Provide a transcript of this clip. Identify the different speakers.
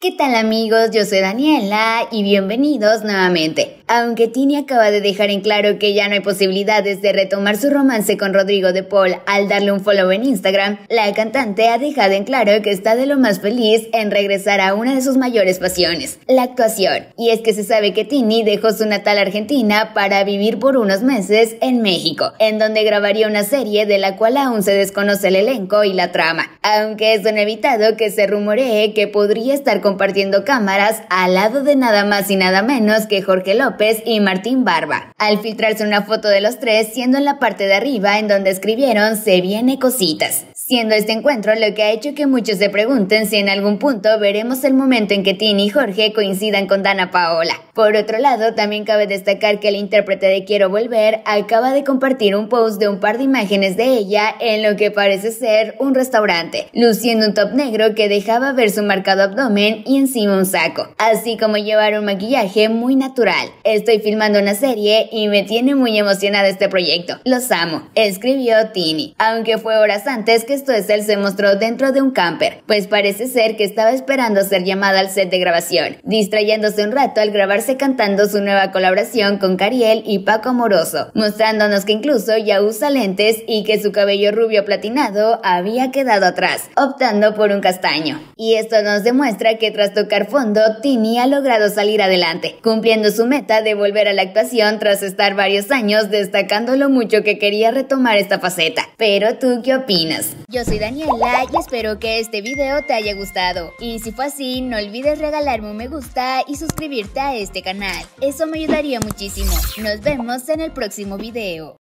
Speaker 1: ¿Qué tal amigos? Yo soy Daniela y bienvenidos nuevamente. Aunque Tini acaba de dejar en claro que ya no hay posibilidades de retomar su romance con Rodrigo de Paul al darle un follow en Instagram, la cantante ha dejado en claro que está de lo más feliz en regresar a una de sus mayores pasiones, la actuación. Y es que se sabe que Tini dejó su natal Argentina para vivir por unos meses en México, en donde grabaría una serie de la cual aún se desconoce el elenco y la trama, aunque es inevitado que se rumoree que podría estar compartiendo cámaras al lado de nada más y nada menos que Jorge López y Martín Barba, al filtrarse una foto de los tres siendo en la parte de arriba en donde escribieron se viene cositas. Siendo este encuentro lo que ha hecho que muchos se pregunten si en algún punto veremos el momento en que Tini y Jorge coincidan con Dana Paola. Por otro lado, también cabe destacar que el intérprete de Quiero Volver acaba de compartir un post de un par de imágenes de ella en lo que parece ser un restaurante, luciendo un top negro que dejaba ver su marcado abdomen y encima un saco, así como llevar un maquillaje muy natural. Estoy filmando una serie y me tiene muy emocionada este proyecto. Los amo, escribió Tini, aunque fue horas antes que esto el se mostró dentro de un camper, pues parece ser que estaba esperando ser llamada al set de grabación, distrayéndose un rato al grabarse cantando su nueva colaboración con Cariel y Paco Moroso, mostrándonos que incluso ya usa lentes y que su cabello rubio platinado había quedado atrás, optando por un castaño. Y esto nos demuestra que tras tocar fondo, Tini ha logrado salir adelante, cumpliendo su meta de volver a la actuación tras estar varios años destacando lo mucho que quería retomar esta faceta. Pero tú, ¿qué opinas? Yo soy Daniela y espero que este video te haya gustado. Y si fue así, no olvides regalarme un me gusta y suscribirte a este este canal. Eso me ayudaría muchísimo. Nos vemos en el próximo video.